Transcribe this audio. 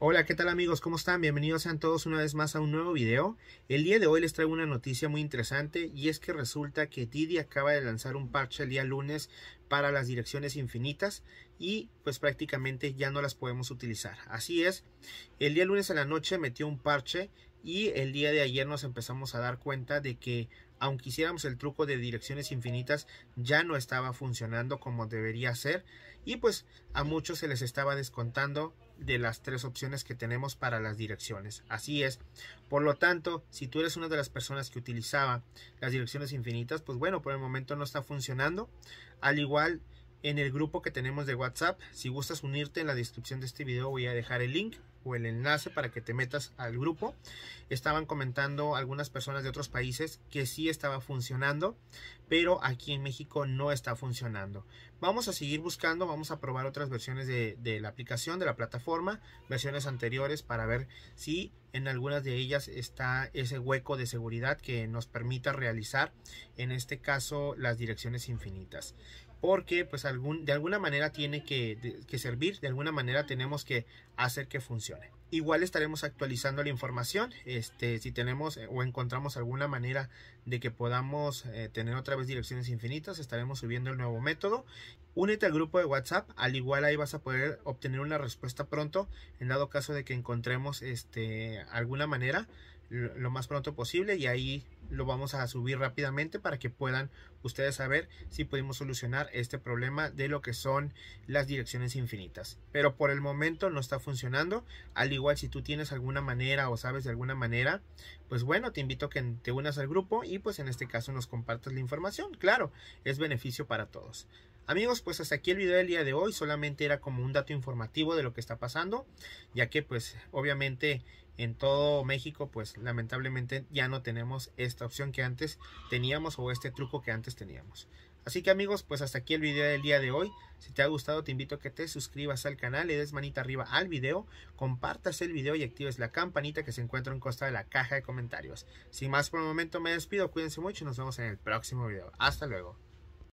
Hola, ¿qué tal amigos? ¿Cómo están? Bienvenidos sean todos una vez más a un nuevo video. El día de hoy les traigo una noticia muy interesante y es que resulta que Didi acaba de lanzar un parche el día lunes para las direcciones infinitas y pues prácticamente ya no las podemos utilizar. Así es, el día lunes a la noche metió un parche y el día de ayer nos empezamos a dar cuenta de que aunque hiciéramos el truco de direcciones infinitas ya no estaba funcionando como debería ser y pues a muchos se les estaba descontando de las tres opciones que tenemos para las direcciones. Así es. Por lo tanto, si tú eres una de las personas que utilizaba las direcciones infinitas, pues bueno, por el momento no está funcionando. Al igual en el grupo que tenemos de WhatsApp, si gustas unirte en la descripción de este video voy a dejar el link o el enlace para que te metas al grupo. Estaban comentando algunas personas de otros países que sí estaba funcionando, pero aquí en México no está funcionando. Vamos a seguir buscando, vamos a probar otras versiones de, la aplicación, de la plataforma, versiones anteriores para ver si en algunas de ellas está ese hueco de seguridad que nos permita realizar, en este caso, las direcciones infinitas porque pues algún, de alguna manera tiene que servir, de alguna manera tenemos que hacer que funcione. Igual estaremos actualizando la información, este, si tenemos eh, o encontramos alguna manera de que podamos eh, tener otra vez direcciones infinitas, estaremos subiendo el nuevo método. Únete al grupo de WhatsApp, al igual ahí vas a poder obtener una respuesta pronto, en dado caso de que encontremos este, alguna manera lo más pronto posible y ahí lo vamos a subir rápidamente para que puedan ustedes saber si pudimos solucionar este problema de lo que son las direcciones infinitas pero por el momento no está funcionando al igual si tú tienes alguna manera o sabes de alguna manera pues bueno te invito a que te unas al grupo y pues en este caso nos compartas la información claro es beneficio para todos Amigos, pues hasta aquí el video del día de hoy, solamente era como un dato informativo de lo que está pasando, ya que pues obviamente en todo México, pues lamentablemente ya no tenemos esta opción que antes teníamos o este truco que antes teníamos. Así que amigos, pues hasta aquí el video del día de hoy. Si te ha gustado, te invito a que te suscribas al canal, le des manita arriba al video, compartas el video y actives la campanita que se encuentra en costa de la caja de comentarios. Sin más por el momento me despido, cuídense mucho y nos vemos en el próximo video. Hasta luego.